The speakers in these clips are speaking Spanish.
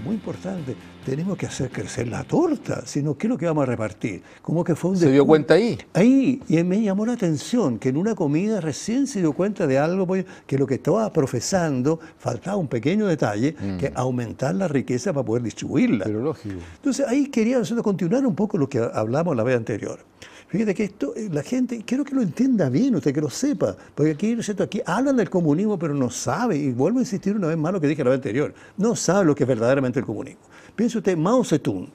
muy importante, tenemos que hacer crecer la torta, sino qué es lo que vamos a repartir. Como que fue ¿Se dio cuenta ahí? Ahí, y me llamó la atención que en una comida recién se dio cuenta de algo, pues, que lo que estaba profesando, faltaba un pequeño detalle, mm. que aumentar la riqueza para poder distribuirla. Pero lógico. Entonces ahí quería continuar un poco lo que hablamos la vez anterior. Fíjate que esto, eh, la gente, quiero que lo entienda bien, usted que lo sepa, porque aquí, Aquí hablan del comunismo, pero no sabe, y vuelvo a insistir una vez más lo que dije la vez anterior, no sabe lo que es verdaderamente el comunismo. Piense usted, Mao Zedong,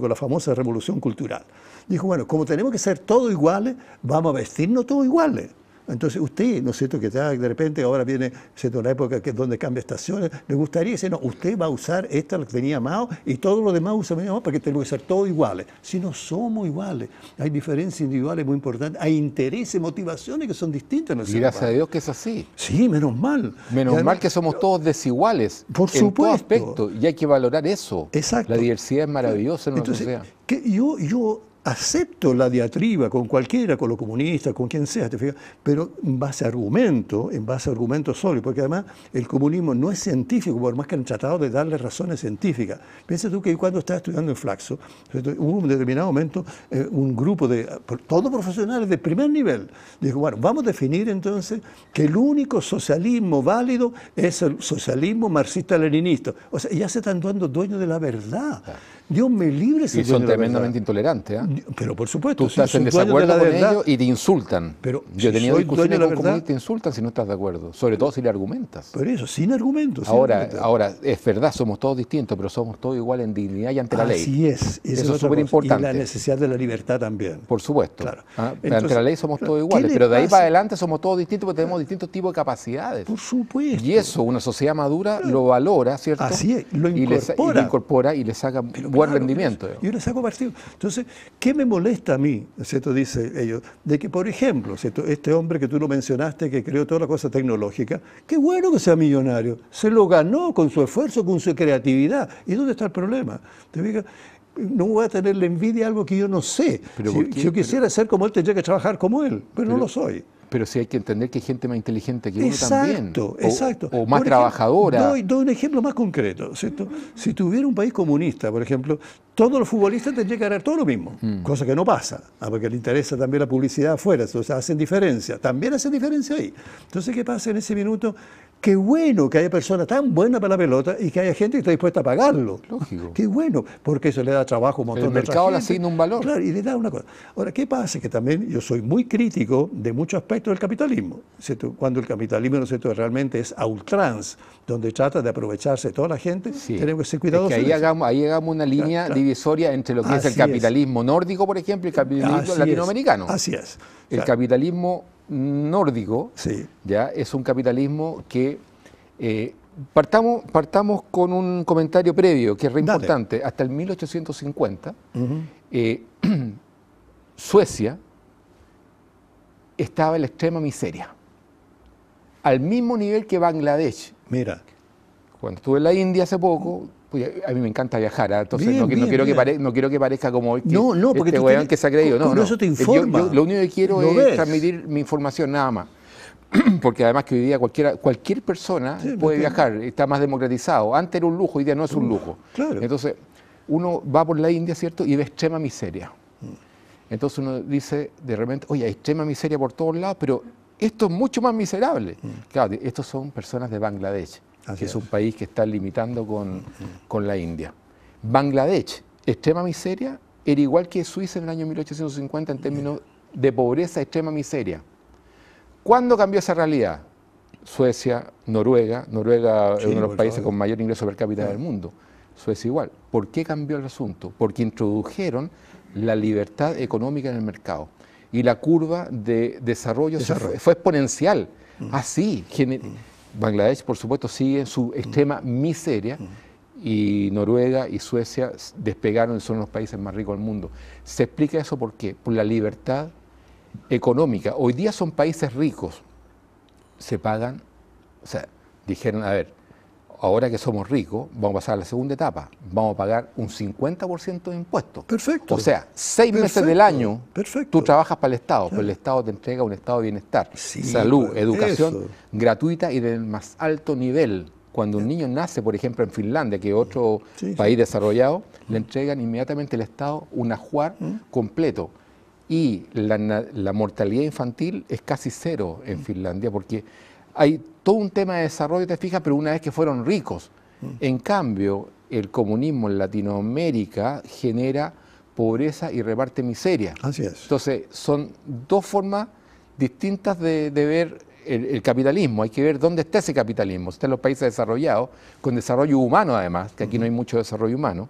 con la famosa revolución cultural, dijo, bueno, como tenemos que ser todos iguales, vamos a vestirnos todos iguales. Entonces usted, ¿no es cierto?, que de repente, ahora viene, ¿cierto?, la época que, donde cambia estaciones, le gustaría decir, no, usted va a usar esta, que tenía Mao, y todos los demás usan Mao, porque tenemos que ser todos iguales. Si no somos iguales, hay diferencias individuales muy importantes, hay intereses, motivaciones que son distintas. y gracias a Dios que es así. Sí, menos mal. Menos mal que somos todos desiguales. Por en supuesto. Todo aspecto, y hay que valorar eso. Exacto. La diversidad es maravillosa en Entonces, yo, yo acepto la diatriba con cualquiera, con los comunistas, con quien sea, te fija, pero en base a argumento, en base a argumentos sólidos, porque además el comunismo no es científico, por más que han tratado de darle razones científicas. Piensa tú que cuando estaba estudiando en Flaxo, hubo un determinado momento eh, un grupo de, todos profesionales de primer nivel, dijo, bueno, vamos a definir entonces que el único socialismo válido es el socialismo marxista-leninista. O sea, ya se están dando dueños de la verdad. Dios me libre si Y son tremendamente intolerantes. ¿ah? Pero por supuesto. Tú estás en desacuerdo con ellos y te insultan. Pero Yo he tenido discusiones con comunistas te insultan si no estás de acuerdo. Sobre todo si le argumentas. Pero eso, sin argumentos. Ahora, ahora es verdad, somos todos distintos, pero somos todos iguales en dignidad y ante la ley. Así es. Eso es súper importante. Y la necesidad de la libertad también. Por supuesto. Claro. Ah, ante la ley somos todos iguales, pero de ahí para adelante somos todos distintos porque tenemos distintos tipos de capacidades. Por supuesto. Y eso, una sociedad madura lo valora, ¿cierto? Así es, lo incorpora. Y le, incorpora y le saca buen rendimiento. Yo les saco partido. Entonces, ¿qué me molesta a mí, ¿cierto? dice ellos? De que, por ejemplo, este hombre que tú lo mencionaste, que creó toda la cosa tecnológica, qué bueno que sea millonario, se lo ganó con su esfuerzo, con su creatividad. ¿Y dónde está el problema? ¿Te digo no voy a tener la envidia algo que yo no sé. si, yo quisiera ser como él, tendría que trabajar como él, pero, no lo soy. Pero sí hay que entender que hay gente más inteligente que exacto, uno también. Exacto, O más trabajadora. doy, un ejemplo más concreto. Si tuviera un país comunista, por ejemplo, todos los futbolistas tendrían que ganar todo lo mismo, mm. cosa que no pasa, ah, porque le interesa también la publicidad afuera, entonces hacen diferencia, también hacen diferencia ahí. Entonces, ¿qué pasa en ese minuto? Qué bueno que haya personas tan buenas para la pelota y que haya gente que está dispuesta a pagarlo. Lógico. Qué bueno, porque eso le da trabajo a un montón de mercado El mercado le asigna un valor. Claro, y le da una cosa. Ahora, ¿qué pasa? Que también yo soy muy crítico de muchos aspectos del capitalismo. Cuando el capitalismo ¿no realmente es a ultrans, donde trata de aprovecharse toda la gente, tenemos que ser cuidadosos. que ahí, hagamos, una línea divisoria entre lo que es el capitalismo nórdico, por ejemplo, y el capitalismo latinoamericano. Así es. El capitalismo nórdico ya es un capitalismo que eh, partamos, partamos con un comentario previo que es re importante. Hasta el 1850, eh, Suecia estaba en la extrema miseria, al mismo nivel que Bangladesh. Mira. Cuando estuve en la India hace poco, a mí me encanta viajar, ¿ah? entonces no, quiero que no quiero que parezca como este, no, no, este weón que se ha creído. No, no, eso te informa. Yo, lo único que quiero es transmitir mi información nada más. Porque además que hoy día cualquiera, cualquier persona puede viajar, está más democratizado. Antes era un lujo, hoy día no es un mm, lujo. Entonces, uno va por la India, ¿cierto? Y ve extrema miseria. Mm. Entonces uno dice de repente, oye, hay extrema miseria por todos lados, pero esto es mucho más miserable. Mm. Claro, estos son personas de Bangladesh que es. un país que está limitando con, la India. Bangladesh, extrema miseria, era igual que Suiza en el año 1850 en términos de pobreza, extrema miseria. ¿Cuándo cambió esa realidad? Suecia, Noruega, Noruega es uno de los países con mayor ingreso per cápita del mundo. Suecia igual. ¿Por qué cambió el asunto? Porque introdujeron la libertad económica en el mercado y la curva de desarrollo, Fue, exponencial. Mm. Así, mm. Bangladesh, por supuesto, sigue en su mm. extrema miseria mm. y Noruega y Suecia despegaron y son los países más ricos del mundo. ¿Se explica eso por qué? Por la libertad económica. Hoy día son países ricos, se pagan, o sea, dijeron, a ver, ahora que somos ricos, vamos a pasar a la segunda etapa. Vamos a pagar un 50% de impuestos. Perfecto. O sea, seis meses del año tú trabajas para el Estado, pero pues el Estado te entrega un estado de bienestar, salud, pues, educación gratuita y del más alto nivel. Cuando un niño nace, por ejemplo, en Finlandia, que es otro país desarrollado, le entregan inmediatamente el Estado un ajuar mm. completo. Y la mortalidad infantil es casi cero en mm. Finlandia, porque hay todo un tema de desarrollo, te fijas, pero una vez que fueron ricos. Mm. En cambio, el comunismo en Latinoamérica genera pobreza y reparte miseria. Así es. Entonces, son dos formas distintas de, ver el, capitalismo. Hay que ver dónde está ese capitalismo. Está en los países desarrollados, con desarrollo humano además, que aquí no hay mucho desarrollo humano.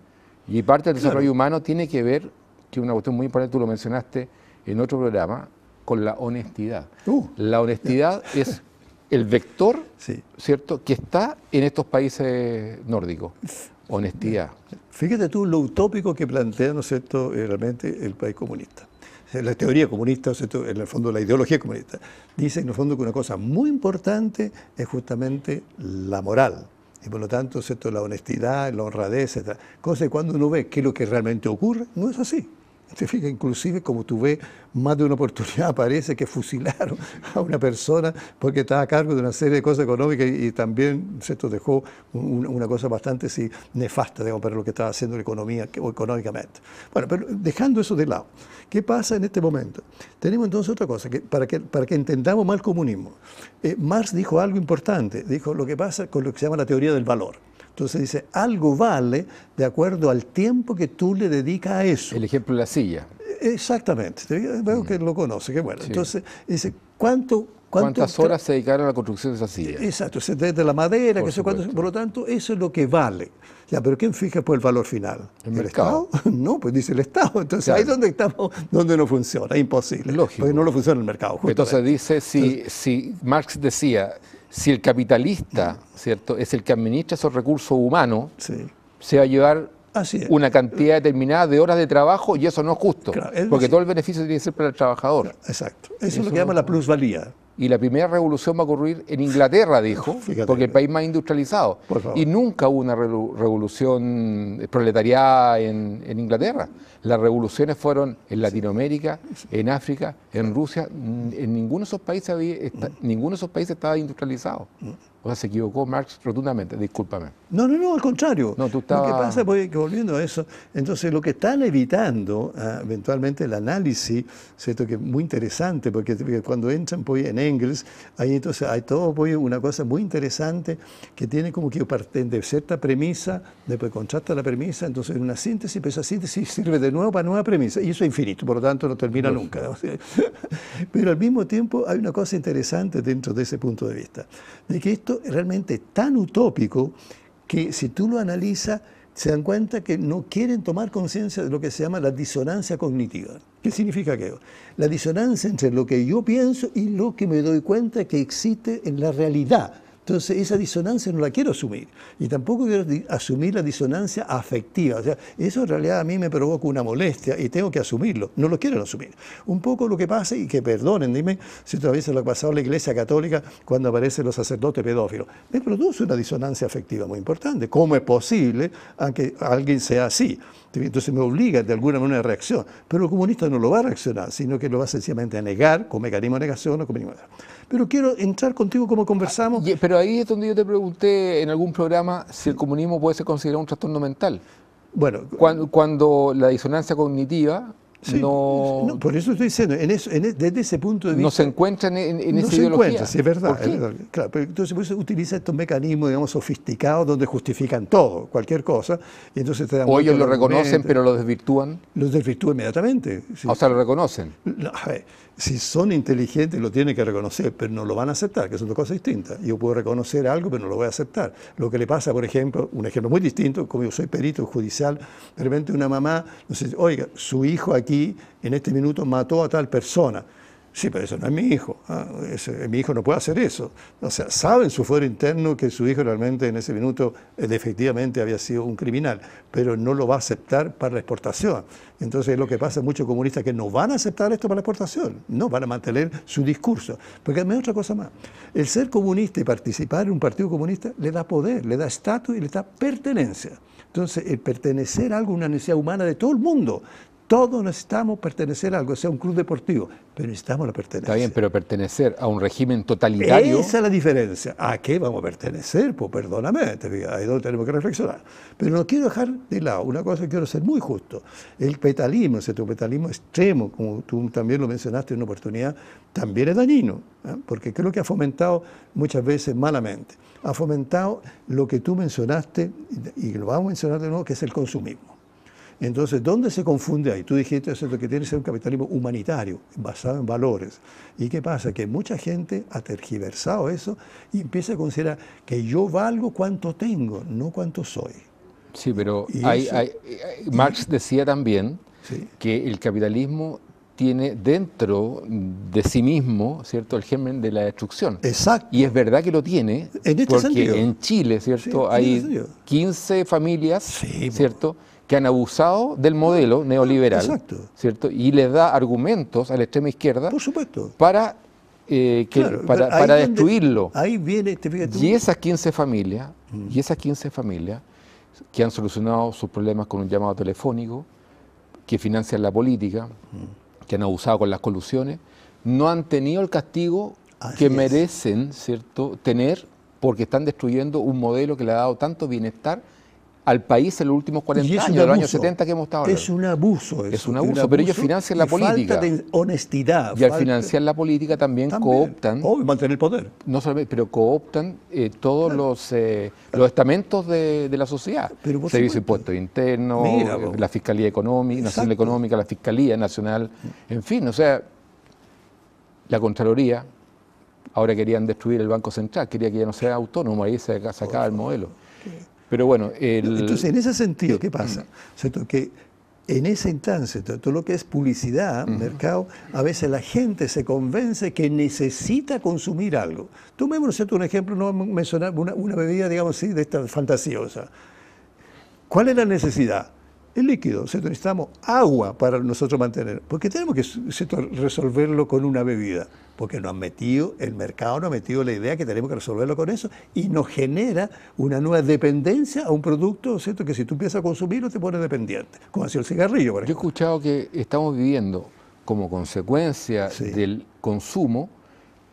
Y parte del desarrollo humano tiene que ver, que una cuestión muy importante, tú lo mencionaste en otro programa, con la honestidad. Uh, la honestidad es el vector, ¿cierto?, que está en estos países nórdicos. Honestidad. Fíjate tú lo utópico que plantea, ¿no eh, realmente el país comunista. Eh, la teoría comunista, en el fondo la ideología comunista, dice en el fondo que una cosa muy importante es justamente la moral, y por lo tanto la honestidad, la honradez, etc. Cosa que cuando uno ve que lo que realmente ocurre no es así. Te inclusive, como tú ves, más de una oportunidad aparece que fusilaron a una persona porque estaba a cargo de una serie de cosas económicas y, también se dejó una cosa bastante nefasta digamos, para lo que estaba haciendo la economía o económicamente. Bueno, pero dejando eso de lado, ¿qué pasa en este momento? Tenemos entonces otra cosa, para, que, para que entendamos más el comunismo. Eh, Marx dijo algo importante, dijo lo que pasa con lo que se llama la teoría del valor. Entonces dice, algo vale de acuerdo al tiempo que tú le dedicas a eso. El ejemplo de la silla. Exactamente, veo mm. que lo conoce, qué bueno. Entonces dice, ¿cuánto, ¿Cuántas horas se dedicaron a la construcción de esa silla? Exacto, desde la madera, por, lo tanto, eso es lo que vale. Ya, pero ¿quién fija pues el valor final? ¿El, mercado? Estado? No, pues dice el Estado. Entonces ahí es donde estamos, donde no funciona, imposible. Lógico. Porque no lo funciona el mercado. Entonces dice, si, si Marx decía, si el capitalista, ¿cierto?, es el que administra esos recursos humanos, se va a llevar una cantidad determinada de horas de trabajo y eso no es justo, porque todo el beneficio tiene que ser para el trabajador. exacto. Eso, es lo que llama la plusvalía y la primera revolución va a ocurrir en Inglaterra, dijo, porque porque el país más industrializado. Y nunca hubo una revolución proletariada en, en, Inglaterra. Las revoluciones fueron en Latinoamérica, en África, en Rusia. En ninguno de esos países, había, ninguno de esos países estaba industrializado. Mm se equivocó Marx rotundamente, discúlpame. No, no, no, al contrario. No, tú Lo que pasa, pues, que volviendo a eso, entonces lo que están evitando, ah, eventualmente el análisis, ¿cierto? que es muy interesante, porque, cuando entran pues, en Engels, ahí entonces hay todo pues, una cosa muy interesante que tiene como que parten de cierta premisa, después contrasta la premisa, entonces una síntesis, pero esa síntesis sirve de nuevo para nueva premisa, y eso es infinito, por lo tanto no termina nunca. pero al mismo tiempo hay una cosa interesante dentro de ese punto de vista, de que esto realmente tan utópico que si tú lo analizas, se dan cuenta que no quieren tomar conciencia de lo que se llama la disonancia cognitiva. ¿Qué significa aquello? La disonancia entre lo que yo pienso y lo que me doy cuenta que existe en la realidad. Entonces, esa disonancia no la quiero asumir. Y tampoco quiero asumir la disonancia afectiva. O sea, eso en realidad a mí me provoca una molestia y tengo que asumirlo. No lo quiero asumir. Un poco lo que pasa, y que perdonen, dime, si otra vez lo ha pasado la Iglesia Católica cuando aparecen los sacerdotes pedófilos. Me produce una disonancia afectiva muy importante. ¿Cómo es posible que alguien sea así? Entonces me obliga de alguna manera a reaccionar reacción. Pero el comunista no lo va a reaccionar, sino que lo va sencillamente a negar con mecanismo de negación o con mecanismo Pero quiero entrar contigo como conversamos. Pero ahí es donde yo te pregunté en algún programa si el comunismo puede ser considerado un trastorno mental. Bueno, cuando, cuando la disonancia cognitiva Sí, Por eso estoy diciendo, en eso, e, desde ese punto de vista. No se encuentran en, en no se encuentran, sí, es verdad. claro, entonces, por utiliza estos mecanismos, digamos, sofisticados donde justifican todo, cualquier cosa. Y entonces te o ellos lo reconocen, pero lo desvirtúan. Los desvirtúan inmediatamente. O sea, lo reconocen si son inteligentes lo tienen que reconocer, pero no lo van a aceptar, que son dos cosas distintas. Yo puedo reconocer algo, pero no lo voy a aceptar. Lo que le pasa, por ejemplo, un ejemplo muy distinto, como yo soy perito judicial, de repente una mamá oiga, su hijo aquí en este minuto mató a tal persona. Sí, pero eso no es mi hijo. Ah, mi hijo no puede hacer eso. O sea, sabe en su fuero interno que su hijo realmente en ese minuto eh, efectivamente había sido un criminal, pero no lo va a aceptar para la exportación. Entonces lo que pasa muchos comunistas que no van a aceptar esto para la exportación, no van a mantener su discurso. Porque hay otra cosa más, el ser comunista y participar en un partido comunista le da poder, le da estatus y le da pertenencia. Entonces, el pertenecer a algo, una necesidad humana de todo el mundo, todos necesitamos pertenecer a algo, sea un club deportivo, pero necesitamos la pertenencia. Está bien, pero pertenecer a un régimen totalitario. Esa es la diferencia. ¿A qué vamos a pertenecer? Pues perdóname, ahí es donde tenemos que reflexionar. Pero no quiero dejar de lado una cosa que quiero ser muy justo. El petalismo, ese petalismo extremo, como tú también lo mencionaste en una oportunidad, también es dañino, ¿eh? porque creo que ha fomentado muchas veces malamente. Ha fomentado lo que tú mencionaste, y lo vamos a mencionar de nuevo, que es el consumismo. Entonces, ¿dónde se confunde ahí? Tú dijiste, que tiene que ser un capitalismo humanitario, basado en valores. ¿Y qué pasa? Que mucha gente ha tergiversado eso y empieza a considerar que yo valgo cuanto tengo, no cuanto soy. Sí, pero hay, eh, Marx decía también que el capitalismo tiene dentro de sí mismo, ¿cierto?, el germen de la destrucción. Exacto. Y es verdad que lo tiene, en este porque en Chile, ¿cierto?, este hay 15 familias, ¿cierto?, que han abusado del ah, modelo neoliberal, ¿cierto? Y les da argumentos a la extrema izquierda Por supuesto. para eh, para, destruirlo. ahí viene, Y esas 15 familias, mm. y esas 15 familias que han solucionado sus problemas con un llamado telefónico, que financian la política, mm. que han abusado con las colusiones, no han tenido el castigo que merecen, ¿cierto?, tener porque están destruyendo un modelo que le ha dado tanto bienestar al país en los últimos 40 años, en los años 70 que hemos estado hablando. Es un abuso eso. Es un abuso, pero ellos financian la política. Falta de honestidad. Y al financiar la política también, cooptan. Obvio, mantener el poder. No solamente, pero cooptan eh, todos los, eh, los estamentos de, la sociedad. Pero Servicio de Impuestos Internos, eh, la Fiscalía Económica, Nacional Económica, la Fiscalía Nacional, en fin, o sea, la Contraloría, ahora querían destruir el Banco Central, quería que ya no sea autónomo, ahí se sacaba el modelo. Pero bueno, Entonces, en ese sentido, ¿qué pasa? Que en ese instante, todo lo que es publicidad, mercado, a veces la gente se convence que necesita consumir algo. Tomemos un ejemplo, no mencionar una, bebida, digamos así, de esta fantasiosa. ¿Cuál es la necesidad? El líquido, ¿cierto? necesitamos agua para nosotros mantener. Porque tenemos que resolverlo con una bebida, porque nos han metido, el mercado nos ha metido la idea que tenemos que resolverlo con eso y nos genera una nueva dependencia a un producto ¿cierto? que si tú empiezas a consumirlo te pones dependiente, como ha sido el cigarrillo. Por ejemplo. Yo he escuchado que estamos viviendo como consecuencia del consumo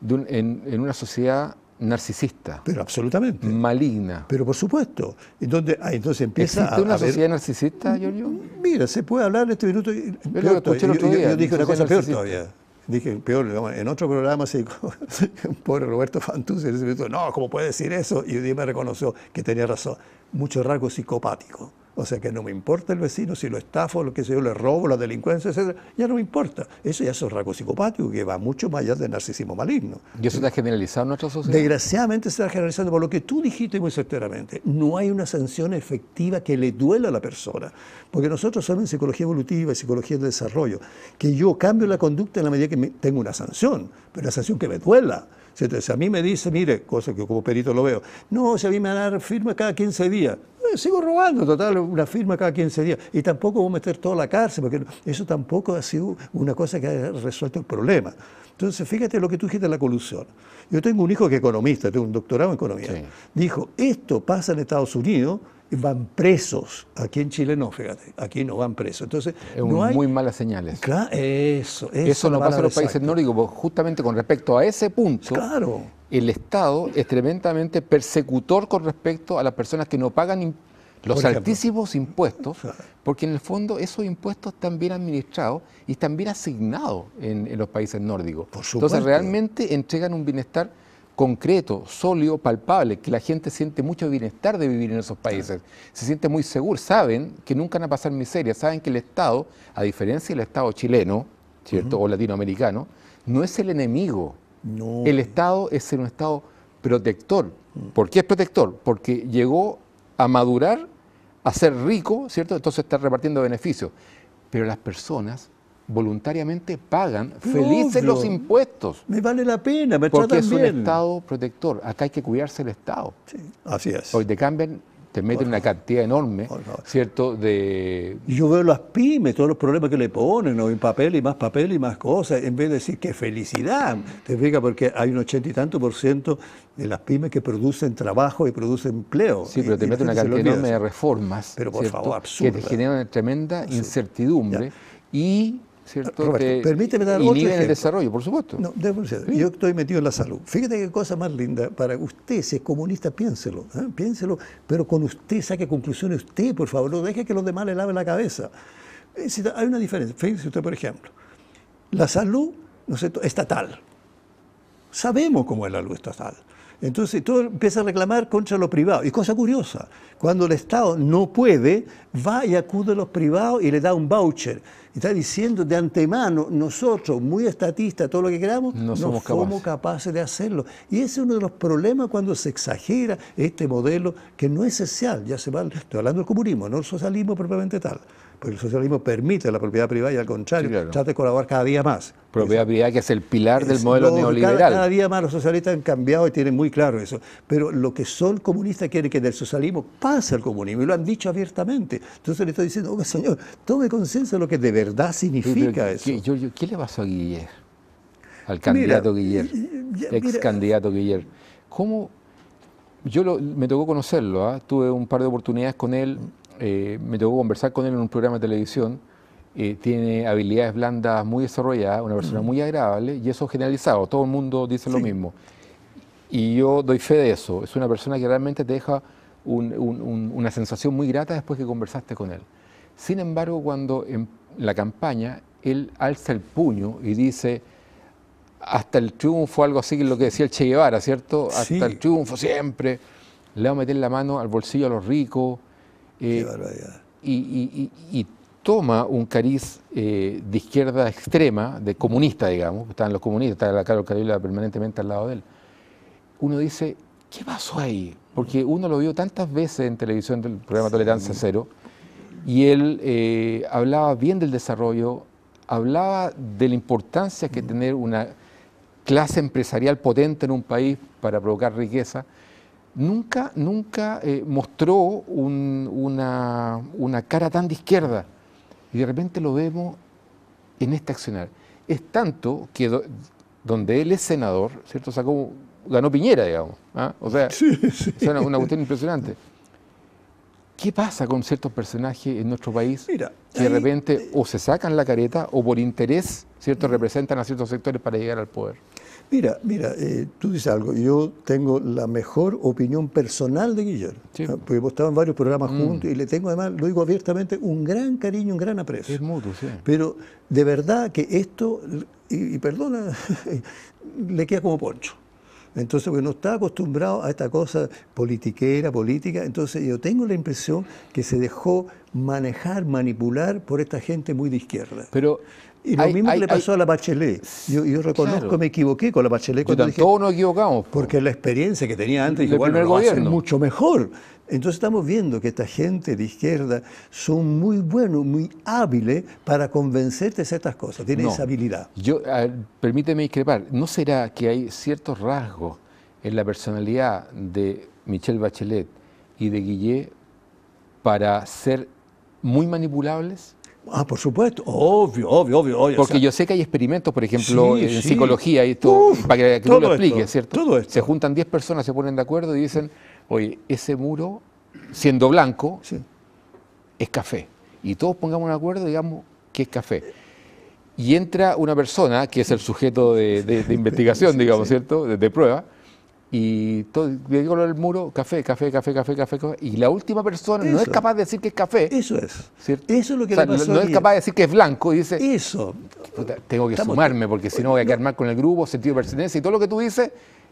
en una sociedad narcisista. Pero absolutamente. Maligna. Pero por supuesto. Entonces, ah, entonces empieza ¿Existe una sociedad narcisista, Giorgio? Mira, se puede hablar en este minuto. Yo, peor, dije una cosa peor todavía. Dije, peor, en otro programa, se, un pobre Roberto Fantuzzi en ese minuto, no, ¿cómo puede decir eso? Y un me reconoció que tenía razón. Mucho rasgo psicopático. O sea que no me importa el vecino, si lo estafo, lo que sea, yo le robo, la delincuencia, etc. Ya no me importa. Eso ya es un rago psicopático que va mucho más allá del narcisismo maligno. ¿Y eso está generalizado en nuestra sociedad? Desgraciadamente se está generalizando por lo que tú dijiste muy certeramente. No hay una sanción efectiva que le duela a la persona. Porque nosotros sabemos en psicología evolutiva y psicología de desarrollo, que yo cambio la conducta en la medida que tengo una sanción, pero una sanción que me duela. Si a mí me dice, mire, cosa que como perito lo veo, no, si a mí me van a dar firma cada 15 días, eh, sigo robando, total, una firma cada 15 días. Y tampoco voy a meter toda la cárcel, porque eso tampoco ha sido una cosa que haya resuelto el problema. Entonces, fíjate lo que tú dijiste la colusión. Yo tengo un hijo que es economista, tengo un doctorado en economía. Dijo, esto pasa en Estados Unidos van presos. Aquí en Chile no, fíjate, aquí no van presos. Entonces, es no hay... muy malas señales. eso, eso, no pasa en los países nórdicos, justamente con respecto a ese punto, el Estado es tremendamente persecutor con respecto a las personas que no pagan los altísimos impuestos, porque en el fondo esos impuestos están bien administrados y están bien asignados en, los países nórdicos. Entonces realmente entregan un bienestar concreto, sólido, palpable, que la gente siente mucho bienestar de vivir en esos países, se siente muy seguro, saben que nunca van a pasar miseria, saben que el Estado, a diferencia del Estado chileno, ¿cierto? O latinoamericano, no es el enemigo. El Estado es un Estado protector. ¿Por qué es protector? Porque llegó a madurar, a ser rico, ¿cierto? Entonces está repartiendo beneficios. Pero las personas voluntariamente pagan felices los impuestos. Me vale la pena, me Porque es un Estado protector. Acá hay que cuidarse el Estado. Sí, así es. Hoy te cambian, te meten una cantidad enorme, ¿cierto? De... Yo veo las pymes, todos los problemas que le ponen, ¿no? en papel y más papel y más cosas, en vez de decir que felicidad. Te explica porque hay un ochenta y tanto por ciento de las pymes que producen trabajo y producen empleo. Sí, pero te meten una cantidad enorme de reformas. Pero por favor, absurda. Que te generan tremenda incertidumbre y ¿cierto? permíteme dar el desarrollo, por supuesto. yo estoy metido en la salud. Fíjate qué cosa más linda para usted, si es comunista, piénselo, ¿eh? piénselo, pero con usted saque conclusiones usted, por favor, no deje que los demás le laven la cabeza. Hay una diferencia. Fíjese usted, por ejemplo, la salud no estatal. Sabemos cómo es la salud estatal. Entonces todo empieza a reclamar contra los privados. Y cosa curiosa, cuando el Estado no puede, va y acude a los privados y le da un voucher. y Está diciendo de antemano, nosotros, muy estatistas, todo lo que queramos, no, somos, capaces. de hacerlo. Y ese es uno de los problemas cuando se exagera este modelo que no es social. Ya se va, estoy hablando del comunismo, no del socialismo propiamente tal el socialismo permite la propiedad privada y al contrario, trata de colaborar cada día más. Propiedad privada que es el pilar del modelo neoliberal. Cada, día más los socialistas han cambiado y tienen muy claro eso. Pero lo que son comunistas quieren que del socialismo pase al comunismo y lo han dicho abiertamente. Entonces le estoy diciendo, hombre, señor, tome conciencia de lo que de verdad significa eso. ¿qué, le pasó a Guillermo? Al candidato Guillermo, ex candidato Guillermo. ¿Cómo? Yo me tocó conocerlo, ¿ah? tuve un par de oportunidades con él eh, me tocó conversar con él en un programa de televisión, eh, tiene habilidades blandas muy desarrolladas, una persona muy agradable y eso generalizado, todo el mundo dice lo mismo. Y yo doy fe de eso, es una persona que realmente te deja una sensación muy grata después que conversaste con él. Sin embargo, cuando en la campaña él alza el puño y dice, hasta el triunfo, algo así, que lo que decía el Che Guevara, ¿cierto? Hasta el triunfo siempre, le va a meter la mano al bolsillo a los ricos, eh, y, toma un cariz eh, de izquierda extrema, de comunista, digamos, están los comunistas, está la Carol Cariola permanentemente al lado de él. Uno dice, ¿qué pasó ahí? Porque uno lo vio tantas veces en televisión del programa Tolerancia Cero, y él eh, hablaba bien del desarrollo, hablaba de la importancia que mm. tener una clase empresarial potente en un país para provocar riqueza, nunca, nunca eh, mostró una, cara tan de izquierda. Y de repente lo vemos en este accionar. Es tanto que donde él es senador, ¿cierto? ganó Piñera, digamos. ¿ah? O sea, es una, cuestión impresionante. ¿Qué pasa con ciertos personajes en nuestro país que de repente eh, o se sacan la careta o por interés, ¿cierto? Representan a ciertos sectores para llegar al poder. Mira, mira, eh, tú dices algo. Yo tengo la mejor opinión personal de Guillermo. Porque hemos estado en varios programas mm. juntos y le tengo además, lo digo abiertamente, un gran cariño, un gran aprecio. Es mutuo, sí. Pero de verdad que esto, y, perdona, le queda como poncho. Entonces, porque no está acostumbrado a esta cosa politiquera, política. Entonces, yo tengo la impresión que se dejó manejar, manipular por esta gente muy de izquierda. Pero y lo mismo le pasó a la Bachelet. Yo, reconozco, que me equivoqué con la Bachelet. Cuando dije, todos nos equivocamos. Porque la experiencia que tenía antes, igual bueno, lo hacen mucho mejor. Entonces estamos viendo que esta gente de izquierda son muy buenos, muy hábiles para convencerte de ciertas cosas. Tienen esa habilidad. Yo, permíteme discrepar. ¿No será que hay ciertos rasgos en la personalidad de Michelle Bachelet y de Guillet para ser muy manipulables? Ah, por supuesto, obvio, obvio, obvio. Porque yo sé que hay experimentos, por ejemplo, en psicología, y esto, para que, que tú lo expliques, ¿cierto? Todo esto. Se juntan 10 personas, se ponen de acuerdo y dicen, oye, ese muro, siendo blanco, es café. Y todos pongamos un acuerdo, digamos, que es café. Y entra una persona, que es el sujeto de, investigación, digamos, ¿cierto? de prueba, y todo, digo del muro, café, café, café, café, café, Y la última persona no es capaz de decir que es café. Eso es. Eso es lo que le No, es capaz de decir que es blanco. Y dice, eso. Tengo que sumarme porque si no voy a quedar mal con el grupo, sentido de pertenencia y todo lo que tú dices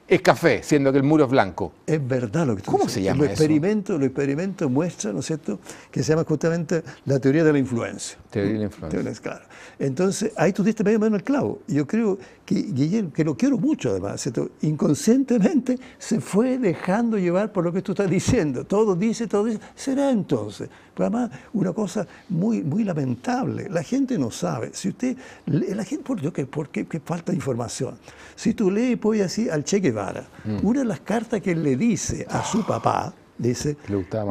es café, siendo que el muro es blanco. Es verdad lo que tú ¿Cómo se llama lo experimento, Lo experimento muestra, ¿no es cierto?, que se llama justamente la teoría de la influencia. Teoría de la influencia. claro. Entonces, ahí tú diste medio menos el clavo. Yo creo que Guillermo, que lo quiero mucho además, inconscientemente se fue dejando llevar por lo que tú estás diciendo. Todo dice, todo dice. Será entonces. además, una cosa muy, muy lamentable. La gente no sabe. Si usted, la gente, ¿por qué? Porque falta información. Si tú lees, pues así, al Che Guevara, mm. una de las cartas que le dice a su papá, dice,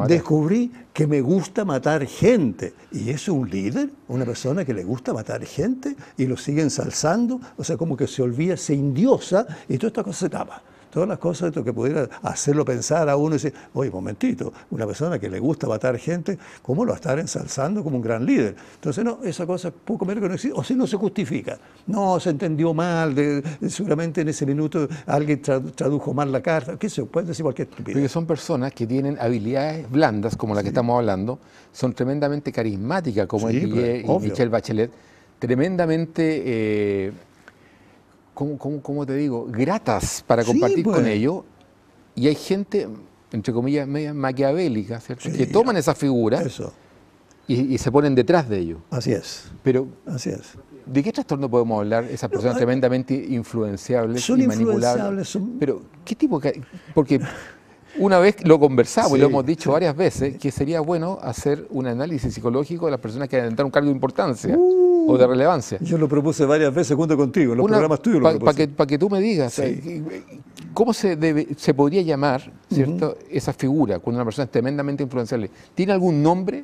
descubrí que me gusta matar gente. Y es un líder, una persona que le gusta matar gente y lo sigue ensalzando, o sea, como que se olvida, se indiosa y toda esta cosa se tapa todas las cosas lo que pudiera hacerlo pensar a uno y decir, oye, momentito, una persona que le gusta matar gente, ¿cómo lo va a estar ensalzando como un gran líder? Entonces, no, esa cosa es poco menos que no existe, o si no se justifica. No, se entendió mal, seguramente en ese minuto alguien tradujo mal la carta, qué se puede decir cualquier estupidez. Porque son personas que tienen habilidades blandas, como la que estamos hablando, son tremendamente carismáticas, como el pues, y Bachelet, tremendamente... Eh, ¿cómo, te digo? Gratas para compartir con pues. ellos. Y hay gente, entre comillas, media maquiavélica, ¿cierto? que toman esas figuras y, se ponen detrás de ellos. Así es. Pero, Así es. ¿De qué trastorno podemos hablar? Esas personas tremendamente influenciables y manipulables. Influenciables, Pero, ¿qué tipo? De... Porque Una vez lo conversamos y lo hemos dicho varias veces, que sería bueno hacer un análisis psicológico de las personas que en un cargo de importancia uh. o de relevancia. Yo lo propuse varias veces junto contigo, en los programas tuyos lo Para que, que, tú me digas, eh, ¿cómo se, se podría llamar cierto, esa figura cuando una persona es tremendamente influenciable? ¿Tiene algún nombre?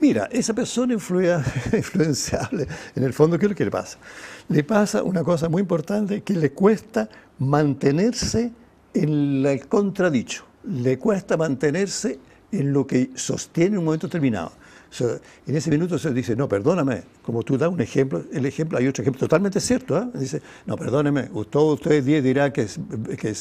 Mira, esa persona influenciable, en el fondo, ¿qué es lo que le pasa? Le pasa una cosa muy importante que le cuesta mantenerse en el contradicho le cuesta mantenerse en lo que sostiene en un momento determinado. en ese minuto se dice, no, perdóname, como tú das un ejemplo, el ejemplo, hay otro ejemplo totalmente cierto, ¿ah? dice, no, perdóneme, usted ustedes 10 dirá que es,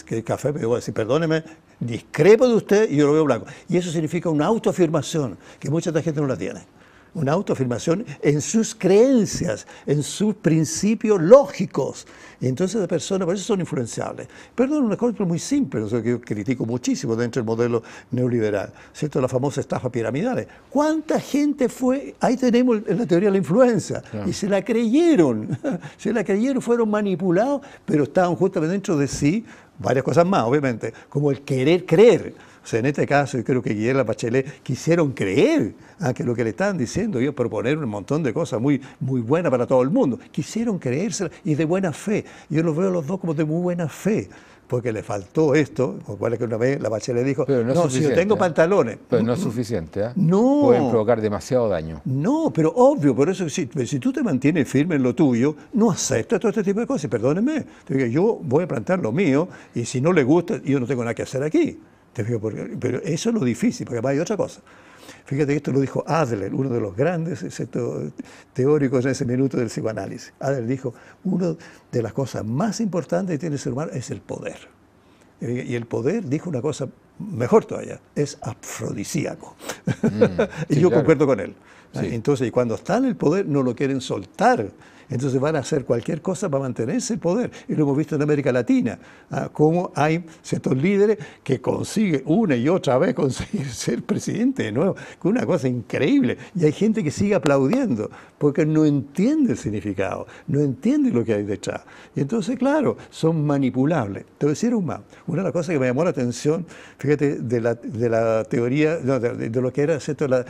que café, pero voy a decir, perdóneme, discrepo de usted y yo lo veo blanco. Y eso significa una autoafirmación que mucha gente no la tiene una autoafirmación en sus creencias, en sus principios lógicos. Y entonces las personas por eso son influenciables. Perdón, una cosa muy simple, que yo critico muchísimo dentro del modelo neoliberal, ¿cierto? La famosa estafa piramidal. ¿Cuánta gente fue? Ahí tenemos la teoría de la influencia. Y se la creyeron, se la creyeron, fueron manipulados, pero estaban justamente dentro de sí varias cosas más, obviamente, como el querer creer en este caso, yo creo que Guillermo Bachelet quisieron creer a ah, que lo que le estaban diciendo ellos proponer un montón de cosas muy, muy buenas para todo el mundo. Quisieron creérsela y de buena fe. Yo los veo a los dos como de muy buena fe porque le faltó esto, cual que una vez la Bachelet dijo, no, si yo tengo ¿eh? pantalones. no es mm, suficiente, ¿eh? No. Pueden provocar demasiado daño. No, pero obvio, por eso si, si tú te mantienes firme en lo tuyo, no aceptas todo este tipo de cosas, perdóneme, Yo voy a plantar lo mío y si no le gusta, yo no tengo nada que hacer aquí pero eso es lo difícil, porque además hay otra cosa. Fíjate que esto lo dijo Adler, uno de los grandes teóricos en ese minuto del psicoanálisis. Adler dijo, una de las cosas más importantes que tiene el ser humano es el poder. Y el poder dijo una cosa mejor todavía, es afrodisíaco. Mm. y yo concuerdo con él. ¿ah? Entonces, y cuando están en el poder, no lo quieren soltar. Entonces van a hacer cualquier cosa para mantener ese poder. Y lo hemos visto en América Latina, ¿ah? cómo hay ciertos líderes que consiguen una y otra vez conseguir ser presidente de nuevo, con una cosa increíble. Y hay gente que sigue aplaudiendo, porque no entiende el significado, no entiende lo que hay detrás. Y entonces, claro, son manipulables. Te voy a decir Una de las cosas que me llamó la atención, fíjate, de la, de la teoría, no, de, lo que era esto, la,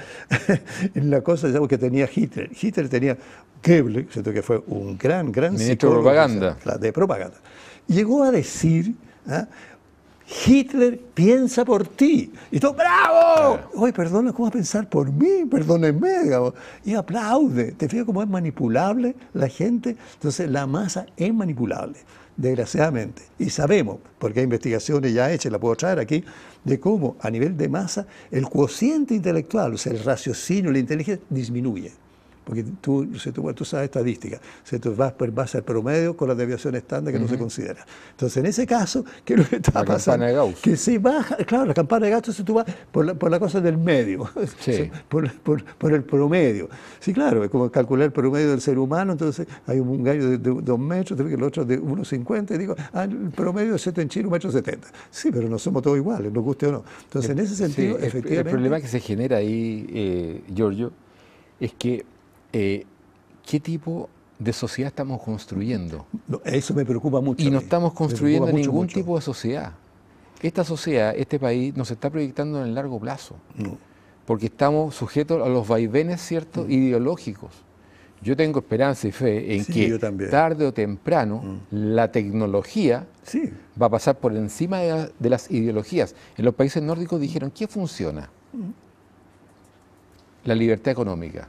la cosa que tenía Hitler. Hitler tenía Goebbels, que fue un gran, gran ministro de propaganda. De propaganda. Llegó a decir, ¿ah? Hitler piensa por ti. Y todo, ¡bravo! Oye, perdona, ¿cómo va a pensar por mí? Perdónenme, digamos. Y aplaude. ¿Te fijas cómo es manipulable la gente? Entonces, la masa es manipulable desgraciadamente. Y sabemos, porque hay investigaciones ya hechas, la puedo traer aquí, de cómo a nivel de masa el cociente intelectual, o sea, el raciocinio, la inteligencia, disminuye porque tú, si tú, tú, sabes estadística, si tú vas, pues, vas al promedio con la deviación estándar que no se considera. Entonces, en ese caso, ¿qué es lo que está la pasando? de Gauss. Que si baja, claro, la campana de Gauss, si tú vas por la, por la cosa del medio, sí. por, el promedio. Sí, claro, es como calcular el promedio del ser humano, entonces hay un gallo de, dos metros, el otro de 1,50, y digo, ah, el promedio es 7 en Chile, 1,70 Sí, pero no somos todos iguales, nos guste o no. Entonces, eh, en ese sentido, efectivamente... El, problema que se genera ahí, eh, Giorgio, es que eh, ¿qué tipo de sociedad estamos construyendo? eso me preocupa mucho. Y no estamos construyendo ningún tipo de sociedad. Esta sociedad, este país, nos está proyectando en el largo plazo. Porque estamos sujetos a los vaivenes, ¿cierto?, mm. ideológicos. Yo tengo esperanza y fe en que tarde o temprano mm. la tecnología va a pasar por encima de, las ideologías. En los países nórdicos dijeron, ¿qué funciona? Mm. La libertad económica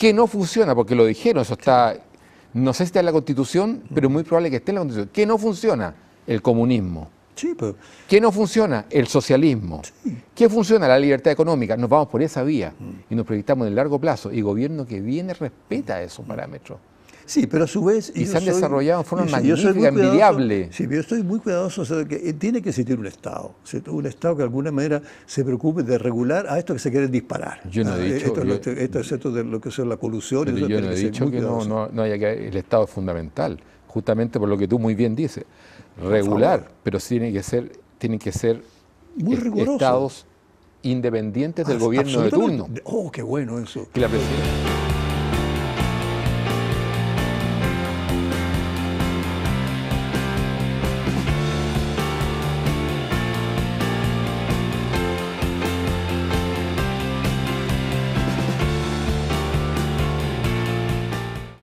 que no funciona, porque lo dijeron, eso está, no sé si está en la Constitución, pero es muy probable que esté en la Constitución, que no funciona el comunismo. Sí, ¿Qué no funciona? El socialismo. Sí. ¿Qué funciona? La libertad económica. Nos vamos por esa vía mm. y nos proyectamos en el largo plazo. Y gobierno que viene respeta esos mm. parámetros. Sí, pero a su vez... Y se han desarrollado de forma magnífica, envidiable. Sí, yo estoy muy cuidadoso. O que tiene que existir un Estado. Un Estado que de alguna manera se preocupe de regular a esto que se quieren disparar. Yo no he ah, dicho... Esto, es esto de lo que son la colusión. Yo, no he dicho que no, haya que... El Estado es fundamental, justamente por lo que tú muy bien dices. Regular, pero sí tiene que ser, tienen que ser muy estados independientes del ah, gobierno de turno. Oh, qué bueno eso. la